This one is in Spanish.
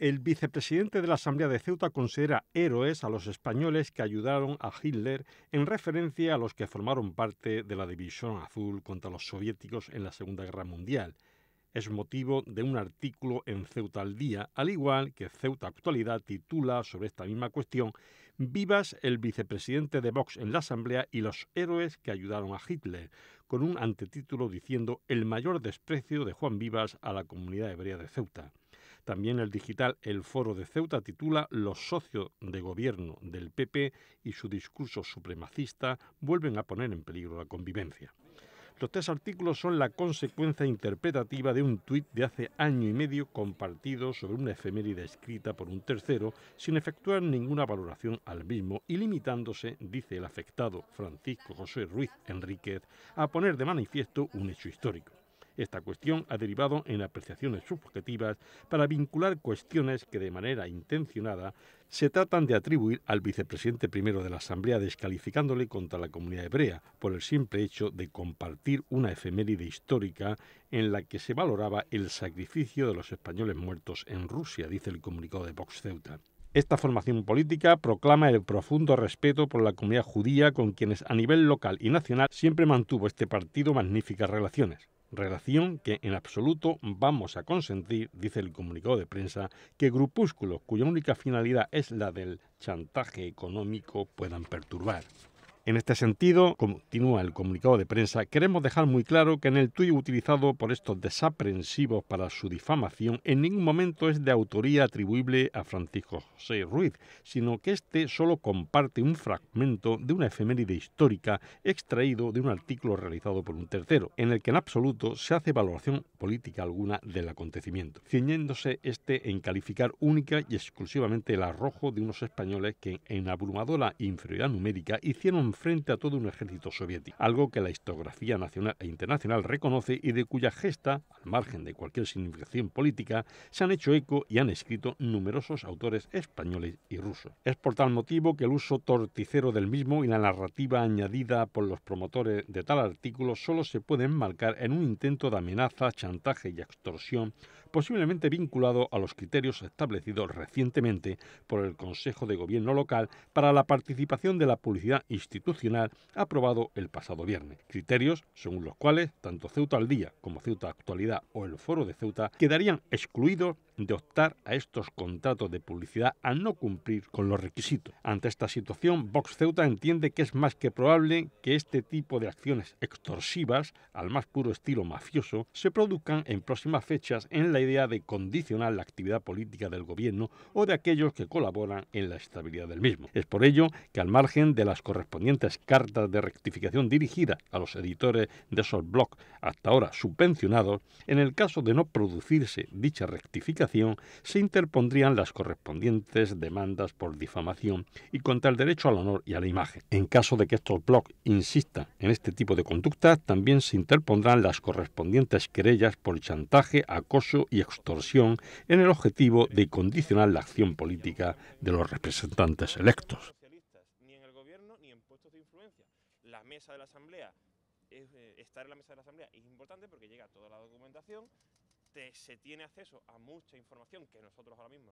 El vicepresidente de la Asamblea de Ceuta considera héroes a los españoles que ayudaron a Hitler en referencia a los que formaron parte de la División Azul contra los soviéticos en la Segunda Guerra Mundial. Es motivo de un artículo en Ceuta al Día, al igual que Ceuta Actualidad titula sobre esta misma cuestión Vivas el vicepresidente de Vox en la Asamblea y los héroes que ayudaron a Hitler, con un antetítulo diciendo El mayor desprecio de Juan Vivas a la comunidad hebrea de Ceuta. También el digital El Foro de Ceuta titula Los socios de gobierno del PP y su discurso supremacista vuelven a poner en peligro la convivencia. Los tres artículos son la consecuencia interpretativa de un tuit de hace año y medio compartido sobre una efeméride escrita por un tercero sin efectuar ninguna valoración al mismo y limitándose, dice el afectado Francisco José Ruiz Enríquez, a poner de manifiesto un hecho histórico. Esta cuestión ha derivado en apreciaciones subjetivas para vincular cuestiones que de manera intencionada se tratan de atribuir al vicepresidente primero de la Asamblea descalificándole contra la comunidad hebrea por el simple hecho de compartir una efeméride histórica en la que se valoraba el sacrificio de los españoles muertos en Rusia, dice el comunicado de Vox Ceuta. Esta formación política proclama el profundo respeto por la comunidad judía con quienes a nivel local y nacional siempre mantuvo este partido magníficas relaciones relación que en absoluto vamos a consentir, dice el comunicado de prensa, que grupúsculos cuya única finalidad es la del chantaje económico puedan perturbar. En este sentido, continúa el comunicado de prensa, queremos dejar muy claro que en el tuyo utilizado por estos desaprensivos para su difamación en ningún momento es de autoría atribuible a Francisco José Ruiz, sino que éste solo comparte un fragmento de una efeméride histórica extraído de un artículo realizado por un tercero, en el que en absoluto se hace valoración política alguna del acontecimiento, ciñéndose este en calificar única y exclusivamente el arrojo de unos españoles que en abrumadora inferioridad numérica hicieron frente a todo un ejército soviético, algo que la historiografía nacional e internacional reconoce y de cuya gesta, al margen de cualquier significación política, se han hecho eco y han escrito numerosos autores españoles y rusos. Es por tal motivo que el uso torticero del mismo y la narrativa añadida por los promotores de tal artículo solo se pueden marcar en un intento de amenaza, chantaje y extorsión, posiblemente vinculado a los criterios establecidos recientemente por el Consejo de Gobierno local para la participación de la publicidad institucional Constitucional aprobado el pasado viernes. Criterios según los cuales tanto Ceuta al Día como Ceuta Actualidad o el Foro de Ceuta quedarían excluidos de optar a estos contratos de publicidad al no cumplir con los requisitos. Ante esta situación, Vox Ceuta entiende que es más que probable que este tipo de acciones extorsivas, al más puro estilo mafioso, se produzcan en próximas fechas en la idea de condicionar la actividad política del gobierno o de aquellos que colaboran en la estabilidad del mismo. Es por ello que al margen de las correspondientes cartas de rectificación dirigidas a los editores de esos blogs hasta ahora subvencionados, en el caso de no producirse dicha rectificación, se interpondrían las correspondientes demandas por difamación y contra el derecho al honor y a la imagen. En caso de que estos blogs insistan en este tipo de conducta, también se interpondrán las correspondientes querellas por chantaje, acoso y extorsión en el objetivo de condicionar la acción política de los representantes electos. Ni eh, en el gobierno ni en puestos de influencia. La la mesa de la Asamblea es importante porque llega toda la documentación, se tiene acceso a mucha información que nosotros ahora mismo